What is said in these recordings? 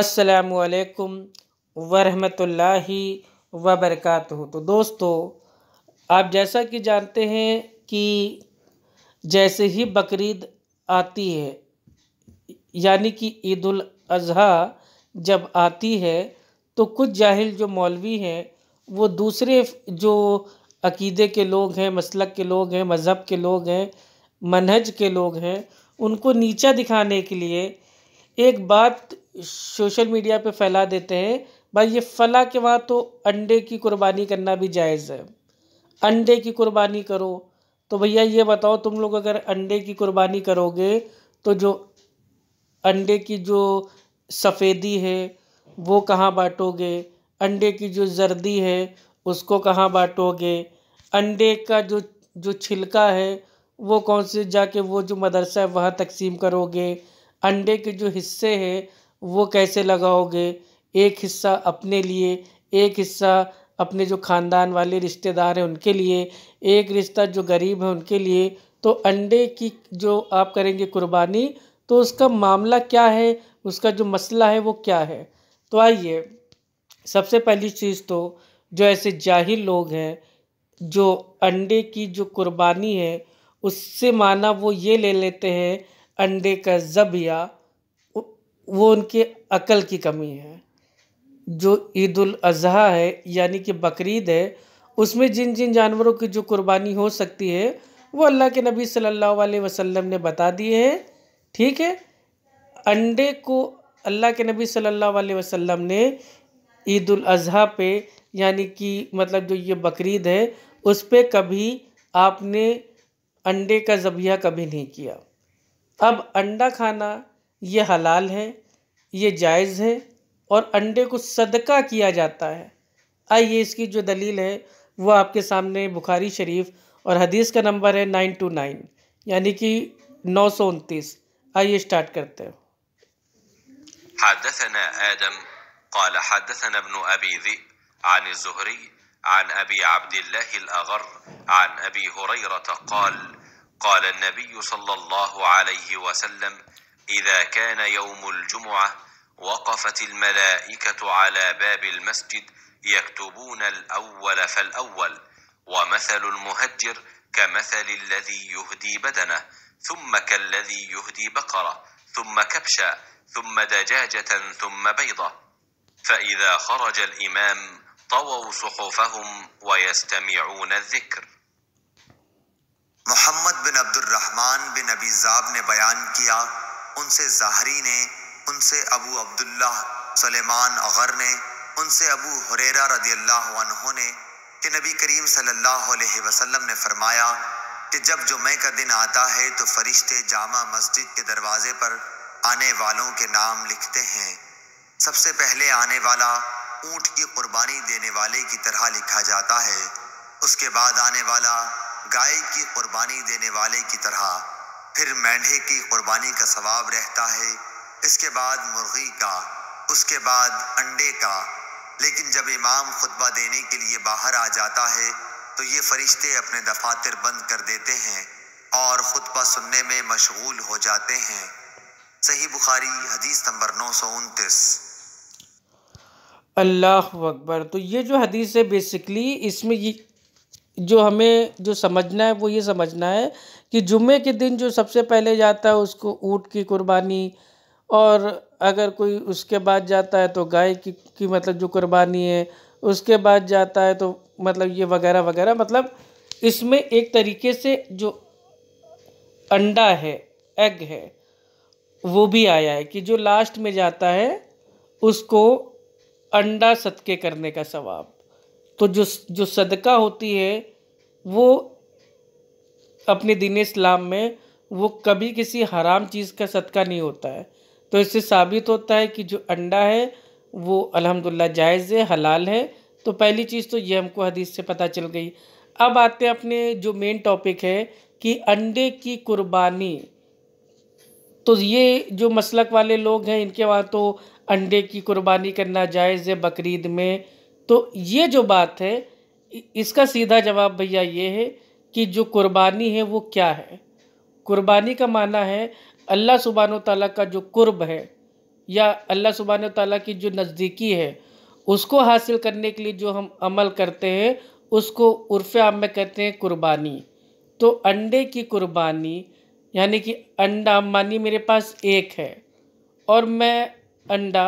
असलकुम वरहमतुल्लाहि वबरकत तो दोस्तों आप जैसा कि जानते हैं कि जैसे ही बकरीद आती है यानी कि ईद अज़हा जब आती है तो कुछ जाहिल जो मौलवी हैं वो दूसरे जो अकीदे के लोग हैं मसलक के लोग हैं मज़हब के लोग हैं मनहज के लोग हैं उनको नीचा दिखाने के लिए एक बात सोशल मीडिया पे फैला देते हैं भाई ये फला के बाद तो अंडे की कुर्बानी करना भी जायज़ है अंडे की कुर्बानी करो तो भैया ये बताओ तुम लोग अगर अंडे की कुर्बानी करोगे तो जो अंडे की जो सफ़ेदी है वो कहाँ बांटोगे अंडे की जो जर्दी है उसको कहाँ बांटोगे अंडे का जो जो छिलका है वो कौन से जाके वो जो मदरसा है वहाँ तकसीम करोगे अंडे के जो हिस्से हैं वो कैसे लगाओगे एक हिस्सा अपने लिए एक हिस्सा अपने जो ख़ानदान वाले रिश्तेदार हैं उनके लिए एक रिश्ता जो गरीब है उनके लिए तो अंडे की जो आप करेंगे कुर्बानी तो उसका मामला क्या है उसका जो मसला है वो क्या है तो आइए सबसे पहली चीज़ तो जो ऐसे जाहिल लोग हैं जो अंडे की जो कुर्बानी है उससे माना वो ये ले लेते हैं अंडे का जबिया वो उनके अक़ल की कमी है जो ईद अजहा है यानी कि बकरीद है उसमें जिन जिन जानवरों की जो कुर्बानी हो सकती है वो अल्लाह के नबी सल्लल्लाहु अलैहि वसल्लम ने बता दिए हैं ठीक है अंडे को अल्लाह के नबी सल्लल्लाहु अलैहि वसल्लम ने ईद अजहा पे यानी कि मतलब जो ये बकरीद है उस पर कभी आपने अंडे का जबिया कभी नहीं किया अब अंडा खाना ये हलाल है ये जायज़ है और अंडे को सदका किया जाता है आइए इसकी जो दलील है वो आपके सामने बुखारी शरीफ और हदीस का नंबर है नाइन टू नाइन यानी कि नौ सौ उनतीस आइए स्टार्ट करते हो حدثنا آدم قال حدثنا ابن أبي ذئب عن الزهري عن أبي عبد الله الأغر عن أبي هريرة قال قال النبي صلى الله عليه وسلم إذا كان يوم الجمعة وقفت الملائكة على باب المسجد يكتبون الأول فالأول ومثل المهجر كمثل الذي يهدي بدنه ثم كالذي يهدي بقرة ثم كبشا ثم دجاجة ثم بيضة فإذا خرج الإمام طووا صحفهم ويستمعون الذكر محمد بن عبد الرحمن بن أبي زاب نے بیان کیا उनसे ज़ाहरी ने उनसे अबू अब्दुल्ला सलेमान अगर ने उनसे अबू हुरेरा रदी अल्लाह ने कि नबी करीम सल्लल्लाहु अलैहि वसल्लम ने फरमाया कि जब जुमे का दिन आता है तो फरिश्ते जामा मस्जिद के दरवाजे पर आने वालों के नाम लिखते हैं सबसे पहले आने वाला ऊँट की कुर्बानी देने वाले की तरह लिखा जाता है उसके बाद आने वाला गाय की कुर्बानी देने वाले की तरह फिर मेंढे की कुर्बानी का सवाब रहता है इसके बाद मुर्गी का उसके बाद अंडे का लेकिन जब इमाम खुतबा देने के लिए बाहर आ जाता है तो ये फरिश्ते अपने दफातर बंद कर देते हैं और खुतबा सुनने में मशगूल हो जाते हैं सही बुखारी हदीस नंबर नौ सौ उनतीस अल्लाह अकबर तो ये जो हदीस है बेसिकली इसमें ये जो हमें जो समझना है वो ये समझना है कि जुम्मे के दिन जो सबसे पहले जाता है उसको ऊँट की कुर्बानी और अगर कोई उसके बाद जाता है तो गाय की, की मतलब जो कुर्बानी है उसके बाद जाता है तो मतलब ये वगैरह वगैरह मतलब इसमें एक तरीके से जो अंडा है एग है वो भी आया है कि जो लास्ट में जाता है उसको अंडा सदके करने का सवाब तो जो जो सदका होती है वो अपने दीन इस्लाम में वो कभी किसी हराम चीज़ का सदका नहीं होता है तो इससे साबित होता है कि जो अंडा है वो अल्हम्दुलिल्लाह जायज़ है हलाल है तो पहली चीज़ तो ये हमको हदीस से पता चल गई अब आते हैं अपने जो मेन टॉपिक है कि अंडे की कुर्बानी तो ये जो मसलक वाले लोग हैं इनके वहाँ तो अंडे की कुर्बानी करना जायज़ है बकरीद में तो ये जो बात है इसका सीधा जवाब भैया ये है कि जो कुर्बानी है वो क्या है कुर्बानी का माना है अल्लाह सुबहान तला का जो कुर्ब है या अल्लाह सुबहान तला की जो नज़दीकी है उसको हासिल करने के लिए जो हम अमल करते हैं उसको उर्फ आम में कहते हैं कुर्बानी तो अंडे की कुर्बानी यानी कि अंडा मानी मेरे पास एक है और मैं अंडा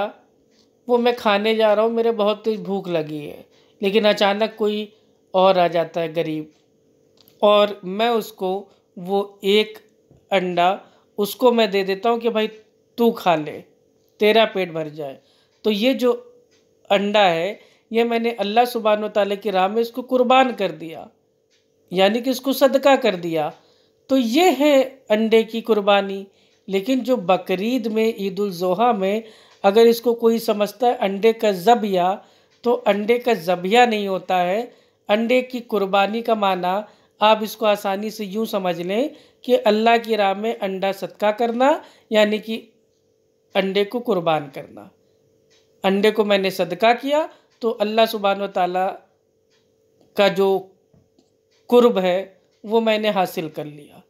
वो मैं खाने जा रहा हूँ मेरे बहुत तेज़ भूख लगी है लेकिन अचानक कोई और आ जाता है गरीब और मैं उसको वो एक अंडा उसको मैं दे देता हूँ कि भाई तू खा ले तेरा पेट भर जाए तो ये जो अंडा है ये मैंने अल्लाह सुबहान ताली की राह में इसको कुर्बान कर दिया यानी कि इसको सदका कर दिया तो ये है अंडे की कुर्बानी लेकिन जो बकरीद में ईद उल में अगर इसको कोई समझता है अंडे का ज़बिया तो अंडे का ज़बिया नहीं होता है अंडे की कुर्बानी का माना आप इसको आसानी से यूँ समझ लें कि अल्लाह की राह में अंडा सदका करना यानी कि अंडे को कुर्बान करना अंडे को मैंने सदका किया तो अल्लाह सुबहान तला का जो कुर्ब है वो मैंने हासिल कर लिया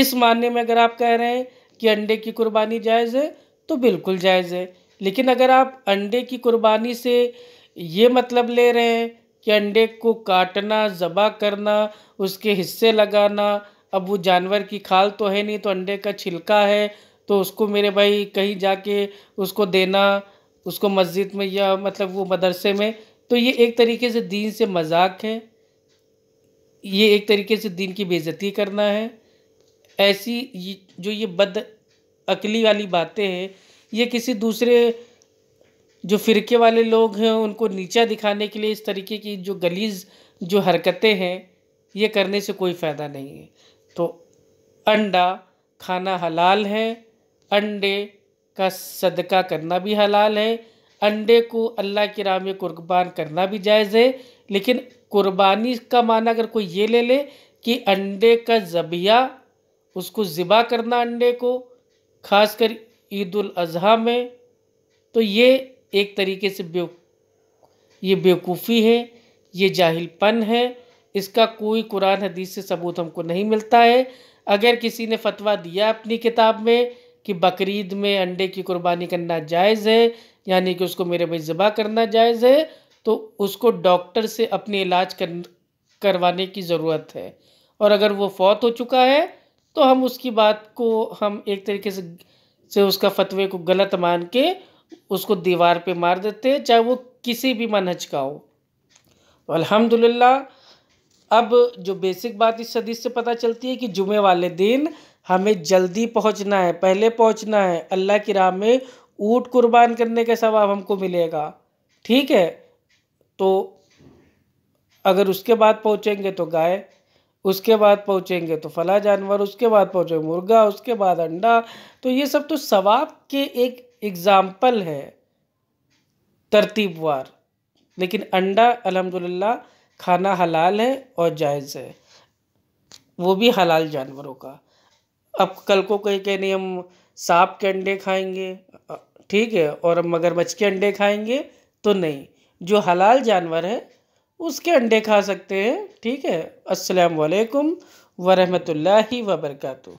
इस मानने में अगर आप कह रहे हैं कि अंडे की कुर्बानी जायज़ है तो बिल्कुल जायज़ है लेकिन अगर आप अंडे की कुर्बानी से ये मतलब ले रहे हैं कि अंडे को काटना ज़बा करना उसके हिस्से लगाना अब वो जानवर की खाल तो है नहीं तो अंडे का छिलका है तो उसको मेरे भाई कहीं जाके उसको देना उसको मस्जिद में या मतलब वो मदरसे में तो ये एक तरीके से दीन से मजाक है ये एक तरीके से दीन की बेज़ती करना है ऐसी जो ये बद अकली वाली बातें हैं ये किसी दूसरे जो फ़िरके वाले लोग हैं उनको नीचा दिखाने के लिए इस तरीके की जो गलीज़ जो हरकतें हैं ये करने से कोई फ़ायदा नहीं है तो अंडा खाना हलाल है अंडे का सदका करना भी हलाल है अंडे को अल्लाह की राह में कुर्बान करना भी जायज़ है लेकिन कुर्बानी का माना अगर कोई ये ले ले कि अंडे का जबिया उसको ज़िबा करना अंडे को खासकर ईद अज़हा में तो ये एक तरीके से बे ये बेवकूफ़ी है ये जाहिलपन है इसका कोई कुरान हदीस से सबूत हमको नहीं मिलता है अगर किसी ने फतवा दिया अपनी किताब में कि बकरीद में अंडे की कुर्बानी करना जायज़ है यानी कि उसको मेरे भाई ज़बा करना जायज़ है तो उसको डॉक्टर से अपने इलाज कर करवाने की ज़रूरत है और अगर वो फौत हो चुका है तो हम उसकी बात को हम एक तरीके से से उसका फतवे को गलत मान के उसको दीवार पे मार देते हैं चाहे वो किसी भी मनहज का हो अल्हम्दुलिल्लाह अब जो बेसिक बात इस हदीस से पता चलती है कि जुमे वाले दिन हमें जल्दी पहुंचना है पहले पहुंचना है अल्लाह की राह में ऊँट कुर्बान करने का सवाब हमको मिलेगा ठीक है तो अगर उसके बाद पहुँचेंगे तो गाय उसके बाद पहुँचेंगे तो फला जानवर उसके बाद पहुँचेंगे मुर्गा उसके बाद अंडा तो ये सब तो सवाब के एक एग्ज़ाम्पल है तरतीबवार लेकिन अंडा अलहमदिल्ला खाना हलाल है और जायज़ है वो भी हलाल जानवरों का अब कल को कहीं कहीं नहीं हम सांप के अंडे खाएंगे ठीक है और मगरमच्छ के अंडे खाएंगे तो नहीं जो हलाल जानवर है उसके अंडे खा सकते हैं ठीक है अस्सलाम वालेकुम वरहमतुल्लाहि वबरकातु